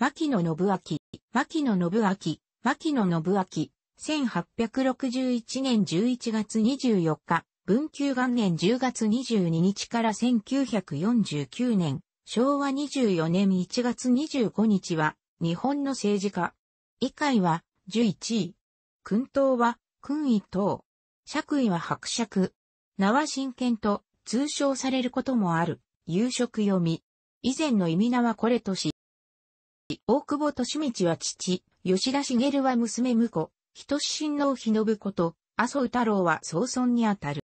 牧野信明、牧野信明、牧野信明、1861年11月24日、文久元年10月22日から1949年、昭和24年1月25日は、日本の政治家。以下は、11位。君党は、君位等。爵位は伯爵。名は真剣と、通称されることもある。夕食読み。以前の意味名はこれとし、大久保利道は父、吉田茂は娘婿、人親王忍子と、麻生太郎は曾孫にあたる。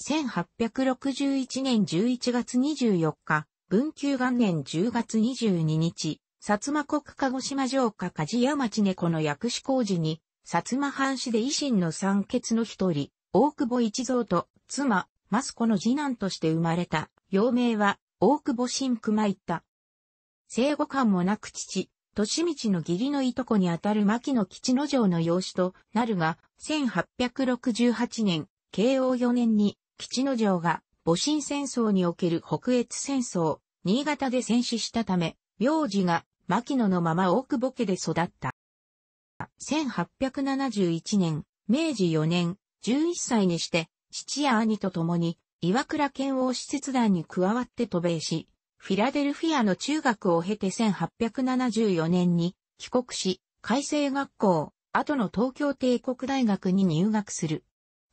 1861年11月24日、文久元年10月22日、薩摩国鹿児島城下鍛冶屋町猫の薬師工事に、薩摩藩士で維新の三欠の一人、大久保一蔵と妻、益子の次男として生まれた、幼名は、大久保新熊った。生後間もなく父、利道の義理のいとこにあたる牧野吉野城の養子となるが、1868年、慶応4年に吉野城が戊辰戦争における北越戦争、新潟で戦死したため、名字が牧野のまま奥ぼけで育った。1871年、明治4年、11歳にして、父や兄と共に、岩倉健王使節団に加わって渡米し、フィラデルフィアの中学を経て1874年に帰国し、改正学校、後の東京帝国大学に入学する。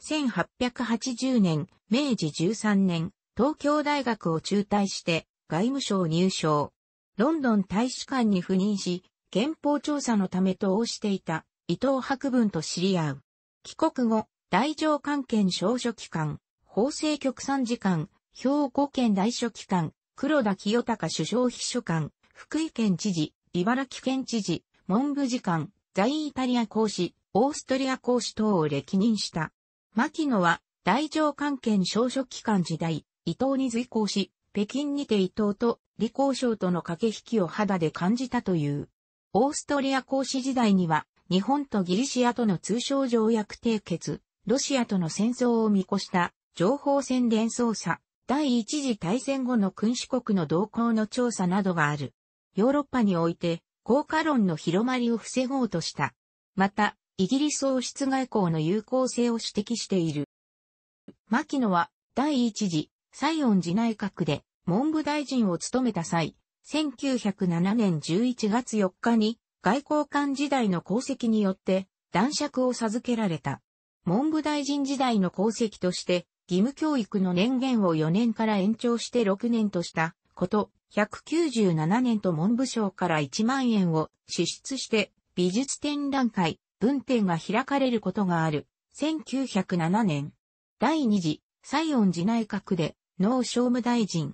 1880年、明治13年、東京大学を中退して外務省入省。ロンドン大使館に赴任し、憲法調査のためと応していた伊藤博文と知り合う。帰国後、大乗関係少書機関、法制局参事官、兵庫県大書機関、黒田清隆首相秘書官、福井県知事、茨城県知事、文部次官、在イタリア公使、オーストリア公使等を歴任した。牧野は、大乗関係少書機関時代、伊藤に随行し、北京にて伊藤と李光省との駆け引きを肌で感じたという。オーストリア公使時代には、日本とギリシアとの通商条約締結、ロシアとの戦争を見越した情報戦連捜査、第一次大戦後の君主国の動向の調査などがある。ヨーロッパにおいて、効果論の広まりを防ごうとした。また、イギリス王室外交の有効性を指摘している。牧野は、第一次、西恩寺内閣で、文部大臣を務めた際、1907年11月4日に、外交官時代の功績によって、男爵を授けられた。文部大臣時代の功績として、義務教育の年限を4年から延長して6年としたこと、197年と文部省から1万円を支出して美術展覧会、文展が開かれることがある。1907年、第2次西園寺内閣で農商務大臣。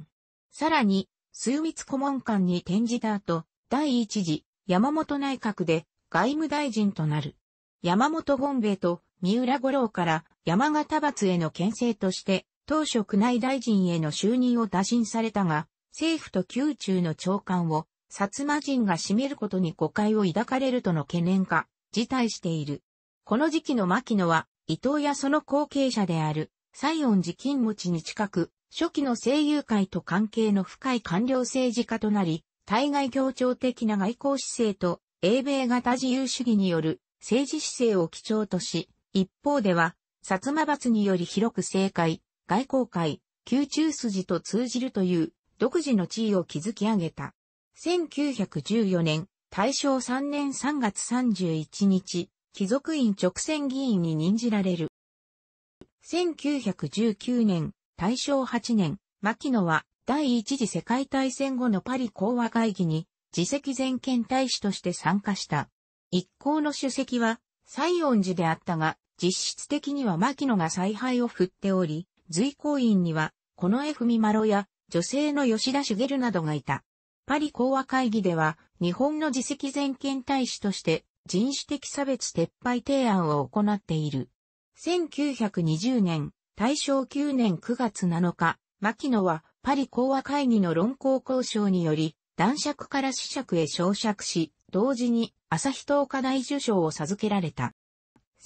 さらに、枢密顧問官に転じた後、第1次山本内閣で外務大臣となる。山本権兵衛と三浦五郎から山形罰への牽制として、当初宮内大臣への就任を打診されたが、政府と宮中の長官を、薩摩人が占めることに誤解を抱かれるとの懸念か、辞退している。この時期の牧野は、伊藤やその後継者である、西園寺金持に近く、初期の声優会と関係の深い官僚政治家となり、対外協調的な外交姿勢と、英米型自由主義による政治姿勢を基調とし、一方では、薩摩閥により広く政界、外交界、宮中筋と通じるという独自の地位を築き上げた。1914年、大正3年3月31日、貴族院直選議員に任じられる。1919年、大正8年、牧野は第一次世界大戦後のパリ講和会議に自席全権大使として参加した。一行の主席は西園寺であったが、実質的には牧野が采配を振っており、随行員には、この江文マロや、女性の吉田茂などがいた。パリ講和会議では、日本の自責全権大使として、人種的差別撤廃提案を行っている。1920年、大正9年9月7日、牧野は、パリ講和会議の論考交渉により、男爵から死爵へ昇爵し、同時に、朝日東科大受賞を授けられた。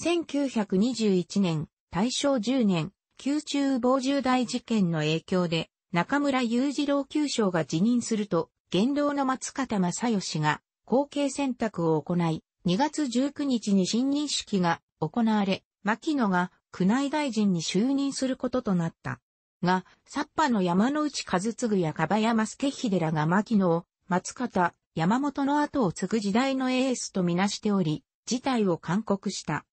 1921年、大正10年、宮中防重大事件の影響で、中村雄二郎旧将が辞任すると、元老の松方正義が後継選択を行い、2月19日に新任式が行われ、牧野が宮内大臣に就任することとなった。が、サッパの山内和嗣や樺山助秀らが牧野を、松方、山本の後を継ぐ時代のエースとみなしており、事態を勧告した。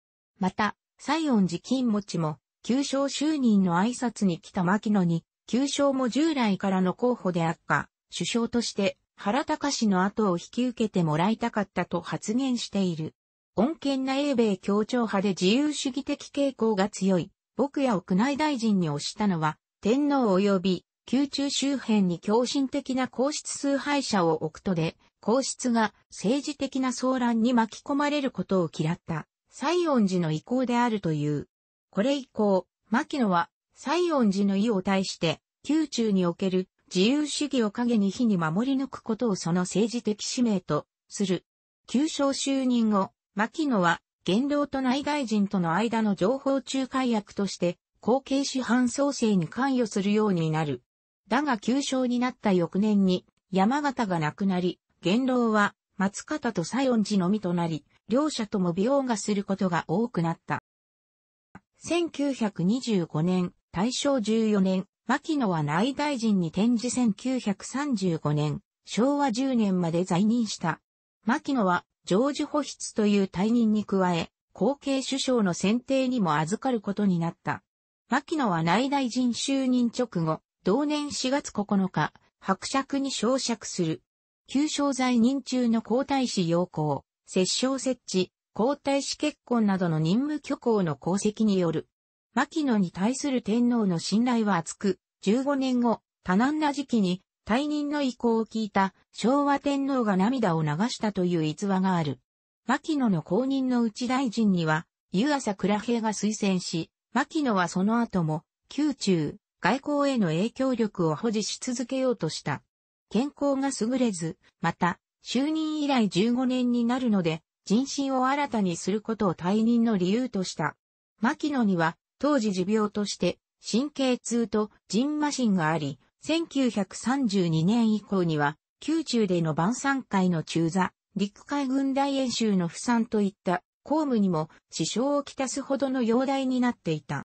また、西園寺金持も、旧将就任の挨拶に来た牧野に、旧将も従来からの候補であった、首相として、原隆の後を引き受けてもらいたかったと発言している。穏健な英米協調派で自由主義的傾向が強い、僕や屋内大臣に推したのは、天皇及び、宮中周辺に狂信的な皇室崇拝者を置くとで、皇室が政治的な騒乱に巻き込まれることを嫌った西園寺の意向であるという。これ以降、牧野は西園寺の意を対して、宮中における自由主義を陰に火に守り抜くことをその政治的使命とする。旧省就任後、牧野は元老と内外人との間の情報仲介役として、後継師範創生に関与するようになる。だが旧省になった翌年に山形が亡くなり、元老は松方と西園寺のみとなり、両者とも美容がすることが多くなった。1925年、大正14年、牧野は内大臣に転じ1935年、昭和10年まで在任した。牧野は、ジョージ保筆という退任に加え、後継首相の選定にも預かることになった。牧野は内大臣就任直後、同年4月9日、伯爵に昇爵する。旧正在任中の皇太子要項、摂政設置、皇太子結婚などの任務虚構の功績による。牧野に対する天皇の信頼は厚く、15年後、多難な時期に退任の意向を聞いた昭和天皇が涙を流したという逸話がある。牧野の後任の内大臣には、湯浅倉平が推薦し、牧野はその後も、宮中、外交への影響力を保持し続けようとした。健康が優れず、また、就任以来15年になるので、人心を新たにすることを退任の理由とした。牧野には、当時持病として、神経痛と人麻疹があり、1932年以降には、宮中での晩餐会の中座、陸海軍大演習の不散といった公務にも支障をきたすほどの容体になっていた。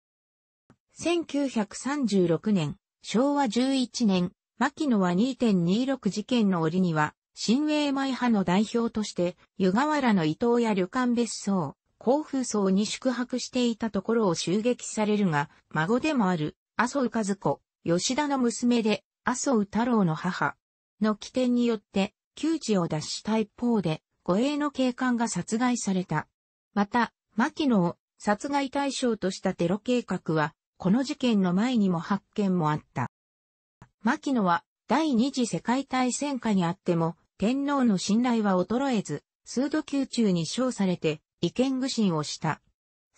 1936年、昭和11年、牧野は2.26事件の折には、新英舞派の代表として、湯河原の伊東や旅館別荘、甲府荘に宿泊していたところを襲撃されるが、孫でもある、麻生和子、吉田の娘で、麻生太郎の母の起点によって、窮地を脱した一方で、護衛の警官が殺害された。また、牧野を殺害対象としたテロ計画は、この事件の前にも発見もあった。牧野は、第二次世界大戦下にあっても、天皇の信頼は衰えず、数度宮中に称されて、意見具心をした。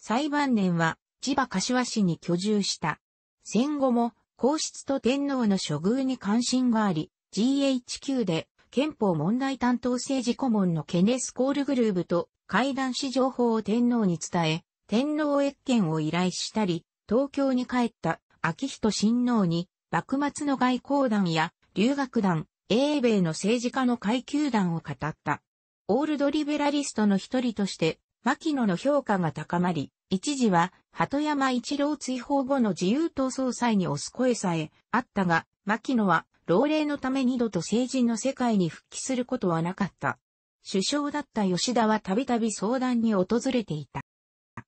裁判年は、千葉柏市に居住した。戦後も、皇室と天皇の処遇に関心があり、GHQ で、憲法問題担当政治顧問のケネス・コールグルーブと会談し情報を天皇に伝え、天皇越権を依頼したり、東京に帰った昭仁親王に、幕末の外交団や留学団、英米の政治家の階級団を語った。オールドリベラリストの一人として、牧野の評価が高まり、一時は、鳩山一郎追放後の自由党総裁に押す声さえあったが、牧野は、老齢のため二度と成人の世界に復帰することはなかった。首相だった吉田はたびたび相談に訪れていた。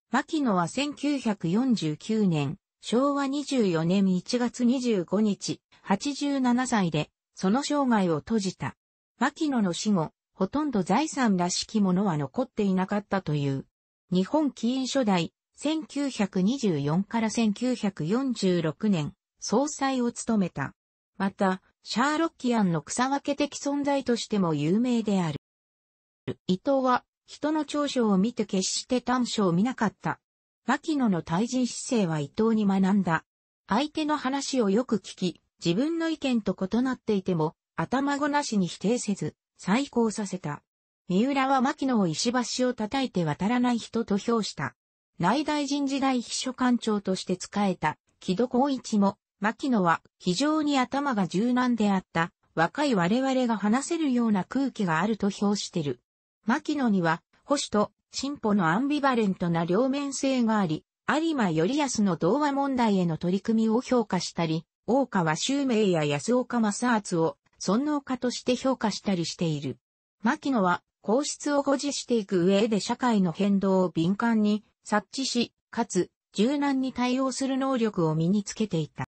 牧野は1949年、昭和24年1月25日、87歳でその生涯を閉じた。牧野の死後、ほとんど財産らしきものは残っていなかったという。日本起因初代、1924から1946年、総裁を務めた。また、シャーロッキアンの草分け的存在としても有名である。伊藤は、人の長所を見て決して短所を見なかった。牧野の対人姿勢は伊藤に学んだ。相手の話をよく聞き、自分の意見と異なっていても、頭ごなしに否定せず、再考させた。三浦は牧野を石橋を叩いて渡らない人と評した。内大臣時代秘書官長として仕えた木戸光一も、牧野は非常に頭が柔軟であった、若い我々が話せるような空気があると評してる。牧野には、保守と進歩のアンビバレントな両面性があり、有馬頼康の童話問題への取り組みを評価したり、大川周明や安岡正厚を尊王家として評価したりしている。牧野は皇室を保持していく上で社会の変動を敏感に察知し、かつ柔軟に対応する能力を身につけていた。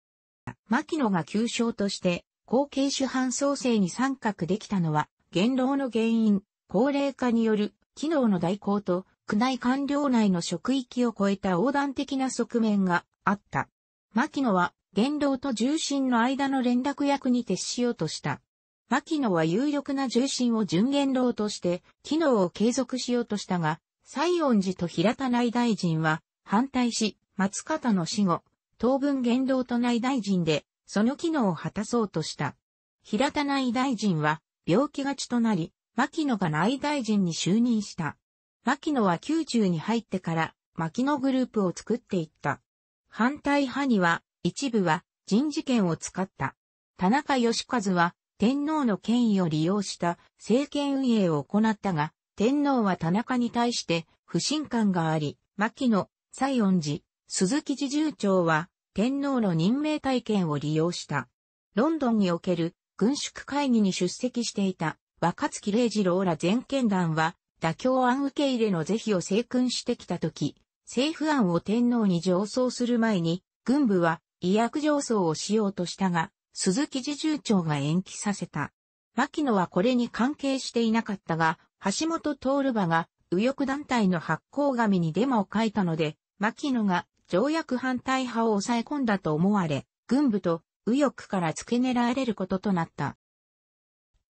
牧野が旧称として後継主犯創生に参画できたのは、元老の原因、高齢化による機能の代行と宮内官僚内の職域を超えた横断的な側面があった。牧野は元老と重臣の間の連絡役に徹しようとした。牧野は有力な重臣を準元老として、機能を継続しようとしたが、西恩寺と平田内大臣は反対し、松方の死後、当分元老と内大臣で、その機能を果たそうとした。平田内大臣は、病気がちとなり、牧野が内大臣に就任した。牧野は宮中に入ってから、牧野グループを作っていった。反対派には、一部は人事権を使った。田中義和は天皇の権威を利用した政権運営を行ったが、天皇は田中に対して不信感があり、牧野、西恩寺、鈴木侍従長は天皇の任命体験を利用した。ロンドンにおける軍縮会議に出席していた若月礼二郎ら全権団は妥協案受け入れの是非を成訓してきたとき、政府案を天皇に上奏する前に、軍部は医薬上層をしようとしたが、鈴木侍従長が延期させた。牧野はこれに関係していなかったが、橋本徹馬が右翼団体の発行紙にデマを書いたので、牧野が条約反対派を抑え込んだと思われ、軍部と右翼から付け狙われることとなった。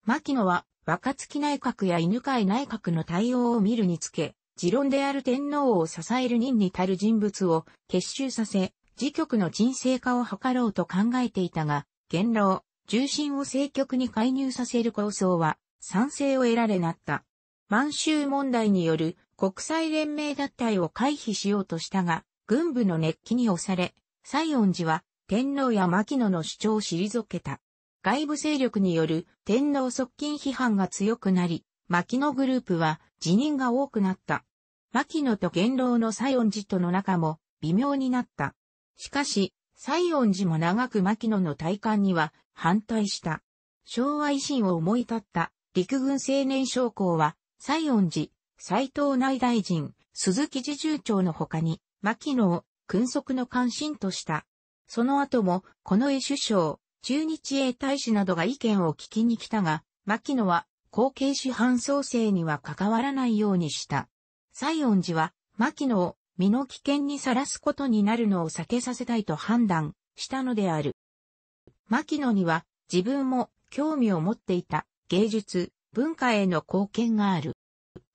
牧野は若月内閣や犬飼内閣の対応を見るにつけ、持論である天皇を支える任に足る人物を結集させ、自局の沈静化を図ろうと考えていたが、元老、重心を政局に介入させる構想は、賛成を得られなった。満州問題による国際連盟脱退を回避しようとしたが、軍部の熱気に押され、西恩寺は天皇や牧野の主張を退けた。外部勢力による天皇側近批判が強くなり、牧野グループは辞任が多くなった。牧野と元老の西恩寺との仲も微妙になった。しかし、西園寺も長く牧野の体感には反対した。昭和維新を思い立った陸軍青年将校は、西園寺、斎藤内大臣、鈴木侍従長の他に、牧野を君側の関心とした。その後も、近衛首相、中日英大使などが意見を聞きに来たが、牧野は後継主犯創生には関わらないようにした。西園寺は、牧野を身の危険にさらすことになるのを避けさせたいと判断したのである。牧野には自分も興味を持っていた芸術、文化への貢献がある。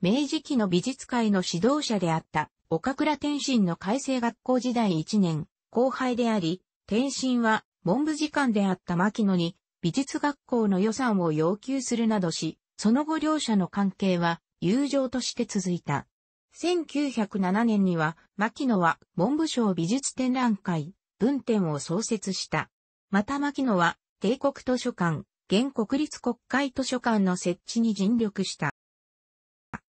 明治期の美術界の指導者であった岡倉天心の改正学校時代1年後輩であり、天心は文部次官であった牧野に美術学校の予算を要求するなどし、その後両者の関係は友情として続いた。1907年には、牧野は文部省美術展覧会、文展を創設した。また牧野は、帝国図書館、現国立国会図書館の設置に尽力した。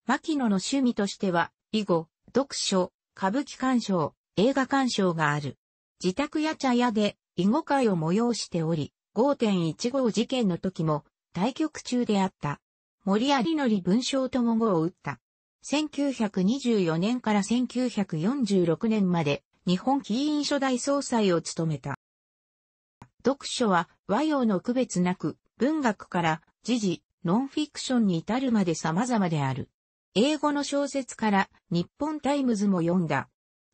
牧野の趣味としては、囲碁、読書、歌舞伎鑑賞、映画鑑賞がある。自宅や茶屋で、囲碁会を催しており、5.15事件の時も、対局中であった。森有則文章とも語を打った。1924年から1946年まで日本起因初代総裁を務めた。読書は和洋の区別なく文学から時事、ノンフィクションに至るまで様々である。英語の小説から日本タイムズも読んだ。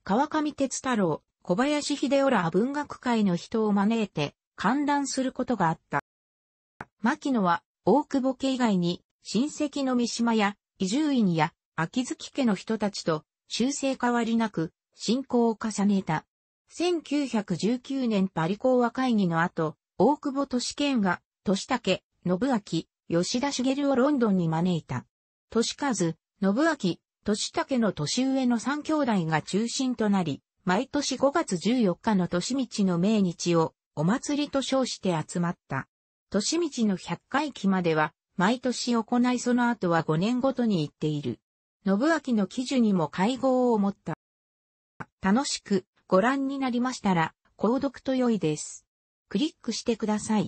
川上哲太郎、小林秀夫ら文学界の人を招いて観覧することがあった。牧野は大久保家以外に親戚の三島や伊集院や秋月家の人たちと修正変わりなく信仰を重ねた。1919年パリ講和会議の後、大久保都市圏が、都市武、信明、吉田茂をロンドンに招いた。都市和、信明、都市武の年上の三兄弟が中心となり、毎年5月14日の都市道の命日をお祭りと称して集まった。都市道の100回期までは毎年行いその後は5年ごとに行っている。信明の記事にも会合を持った。楽しくご覧になりましたら、購読と良いです。クリックしてください。